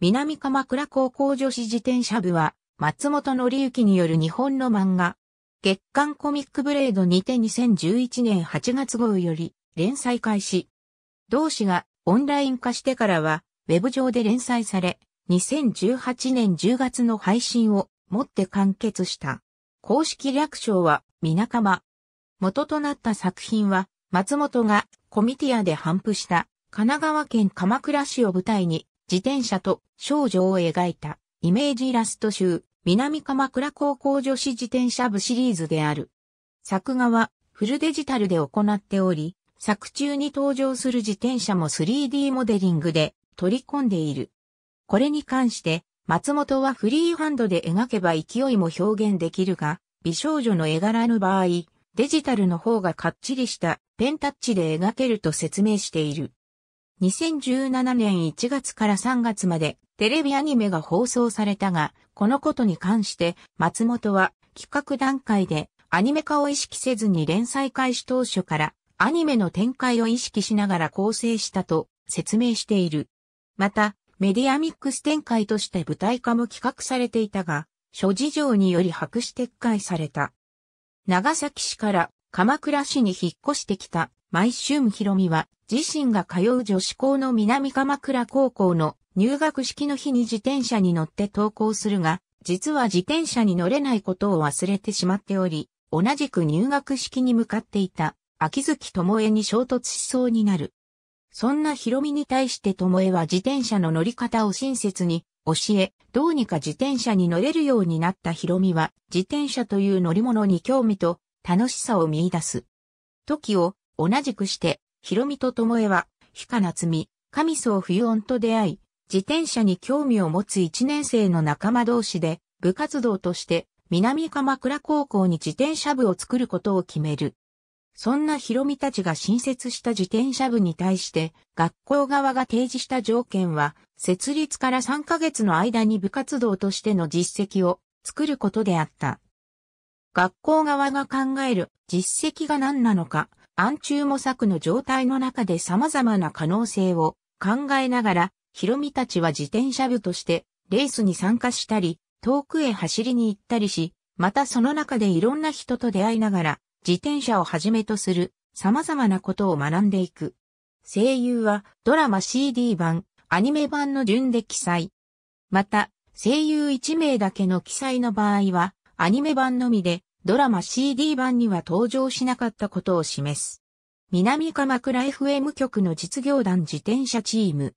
南鎌倉高校女子自転車部は、松本則きによる日本の漫画、月刊コミックブレードにて2011年8月号より連載開始。同誌がオンライン化してからは、ウェブ上で連載され、2018年10月の配信をもって完結した。公式略称は、みなかま。元となった作品は、松本がコミティアで頒布した神奈川県鎌倉市を舞台に自転車と少女を描いたイメージイラスト集、南鎌倉高校女子自転車部シリーズである。作画はフルデジタルで行っており、作中に登場する自転車も 3D モデリングで取り込んでいる。これに関して、松本はフリーハンドで描けば勢いも表現できるが、美少女の絵柄の場合、デジタルの方がかっちりしたペンタッチで描けると説明している。2017年1月から3月までテレビアニメが放送されたが、このことに関して松本は企画段階でアニメ化を意識せずに連載開始当初からアニメの展開を意識しながら構成したと説明している。また、メディアミックス展開として舞台化も企画されていたが、諸事情により白紙撤回された。長崎市から鎌倉市に引っ越してきた毎春ひろみは自身が通う女子校の南鎌倉高校の入学式の日に自転車に乗って登校するが、実は自転車に乗れないことを忘れてしまっており、同じく入学式に向かっていた秋月智恵に衝突しそうになる。そんなひろみに対して智恵は自転車の乗り方を親切に教え、どうにか自転車に乗れるようになったひろみは、自転車という乗り物に興味と楽しさを見出す。時を同じくして、ひろみとともえは、日か夏美、神宗冬音と出会い、自転車に興味を持つ一年生の仲間同士で、部活動として、南鎌倉高校に自転車部を作ることを決める。そんなヒロミたちが新設した自転車部に対して、学校側が提示した条件は、設立から3ヶ月の間に部活動としての実績を作ることであった。学校側が考える実績が何なのか、暗中模索の状態の中で様々な可能性を考えながら、ヒロミたちは自転車部としてレースに参加したり、遠くへ走りに行ったりし、またその中でいろんな人と出会いながら、自転車をはじめとする様々なことを学んでいく。声優はドラマ CD 版、アニメ版の順で記載。また、声優1名だけの記載の場合は、アニメ版のみで、ドラマ CD 版には登場しなかったことを示す。南鎌倉 FM 局の実業団自転車チーム。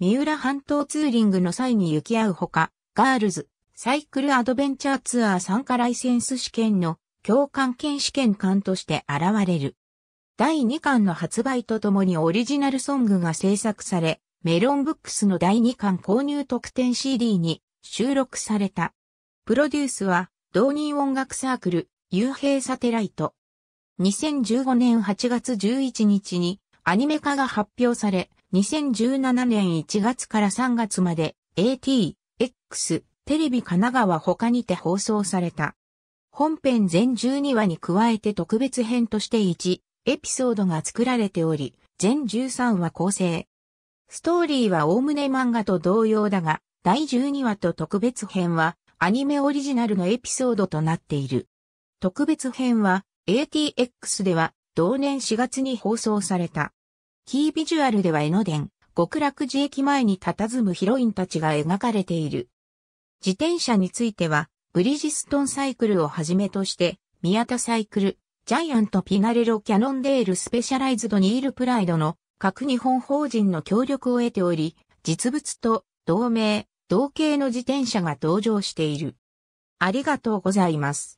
三浦半島ツーリングの際に行き合うほか、ガールズ、サイクルアドベンチャーツアー参加ライセンス試験の共感権試験官として現れる。第2巻の発売とともにオリジナルソングが制作され、メロンブックスの第2巻購入特典 CD に収録された。プロデュースは同人音楽サークル、幽閉サテライト。2015年8月11日にアニメ化が発表され、2017年1月から3月まで AT、X、テレビ神奈川他にて放送された。本編全12話に加えて特別編として1、エピソードが作られており、全13話構成。ストーリーは概ね漫画と同様だが、第12話と特別編はアニメオリジナルのエピソードとなっている。特別編は ATX では同年4月に放送された。キービジュアルでは江ノ電、極楽寺駅前に佇むヒロインたちが描かれている。自転車については、ブリジストンサイクルをはじめとして、宮田サイクル、ジャイアントピナレロキャノンデールスペシャライズドニールプライドの各日本法人の協力を得ており、実物と同名、同型の自転車が登場している。ありがとうございます。